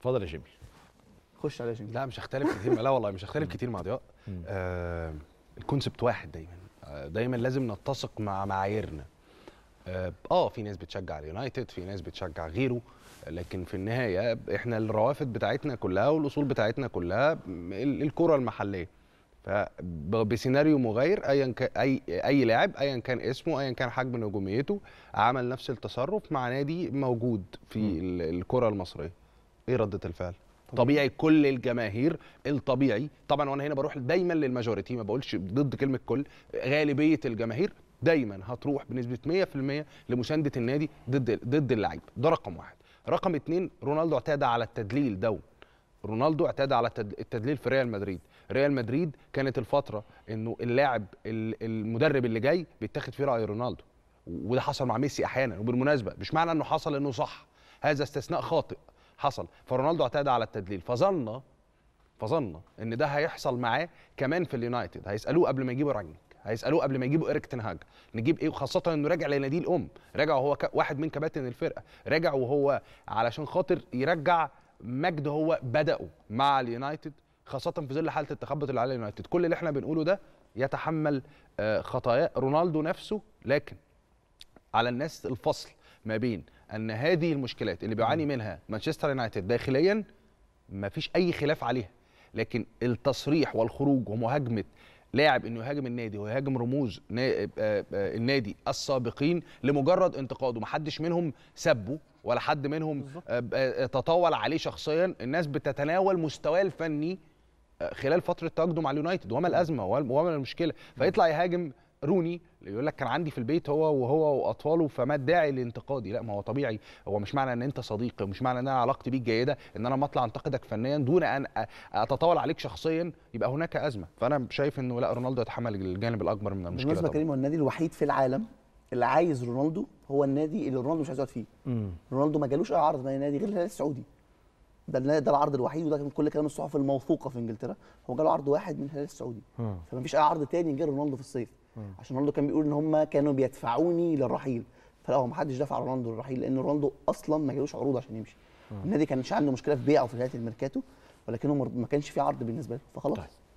اتفضل يا جيمي خش على جيمي لا مش هختلف كتير لا والله مش هختلف كتير مع ضياء آه الكونسبت واحد دايما آه، دايما لازم نتسق مع معاييرنا آه،, آه, في ناس بتشجع اليونايتد في ناس بتشجع غيره لكن في النهايه احنا الروافد بتاعتنا كلها والاصول بتاعتنا كلها الكره المحليه فبسيناريو مغاير ايا كان اي اي لاعب ايا كان اسمه ايا كان حجم نجوميته عمل نفس التصرف مع نادي موجود في الكره المصريه ايه رده الفعل طبيعي كل الجماهير الطبيعي طبعا وانا هنا بروح دايما للماجوريتي ما بقولش ضد كلمه كل غالبيه الجماهير دايما هتروح بنسبه 100% لمسانده النادي ضد ضد اللعيب ده رقم واحد رقم اتنين رونالدو اعتاد على التدليل دون رونالدو اعتاد على التدليل في ريال مدريد ريال مدريد كانت الفتره انه اللاعب المدرب اللي جاي بيتاخد فيه راي رونالدو وده حصل مع ميسي احيانا وبالمناسبه مش معنى انه حصل انه صح هذا استثناء خاطئ حصل فرونالدو اعتاد على التدليل فظن فظن ان ده هيحصل معاه كمان في اليونايتد هيسالوه قبل ما يجيبوا رانيك هيسالوه قبل ما يجيبوا ايريك تنهاج نجيب ايه وخاصه انه راجع لناديه الام راجع وهو ك... واحد من كباتن الفرقه راجع وهو علشان خاطر يرجع مجد هو بدأه مع اليونايتد خاصة في ظل حالة التخبط اللي على اليونايتد كل اللي احنا بنقوله ده يتحمل آه، خطايا رونالدو نفسه لكن على الناس الفصل ما بين ان هذه المشكلات اللي بيعاني منها مانشستر يونايتد داخليا ما فيش اي خلاف عليها لكن التصريح والخروج ومهاجمه لاعب انه يهاجم النادي ويهاجم رموز آه، آه، النادي السابقين لمجرد انتقاده ما حدش منهم سبه ولا حد منهم آه، تطاول عليه شخصيا الناس بتتناول مستواه الفني خلال فتره تقدم على اليونايتد وما الازمه وما المشكله فيطلع يهاجم روني يقول لك كان عندي في البيت هو وهو واطفاله فما الداعي لانتقادي لا ما هو طبيعي هو مش معنى ان انت صديقي ومش معنى ان انا علاقتي بيك جيده ان انا ما اطلع انتقدك فنيا دون ان اتطاول عليك شخصيا يبقى هناك ازمه فانا شايف انه لا رونالدو يتحمل الجانب الاكبر من المشكله بالنسبه كريم هو النادي الوحيد في العالم اللي عايز رونالدو هو النادي اللي رونالدو مش عايز يقعد فيه مم. رونالدو ما جالوش اي عرض من نادي غير الهلال السعودي ده ده العرض الوحيد وده كان كل كلام الصحف الموثوقه في انجلترا هو جاله عرض واحد من الهلال السعودي فما فيش اي عرض تاني غير رونالدو في الصيف عشان رونالدو كان بيقول ان هم كانوا بيدفعوني للرحيل فلا هو ما حدش دفع رونالدو للرحيل لان رونالدو اصلا ما جالوش عروض عشان يمشي النادي كانش عنده مشكله في بيعه في نهايه الميركاتو ولكنه ما كانش في عرض بالنسبه له فخلاص طيب.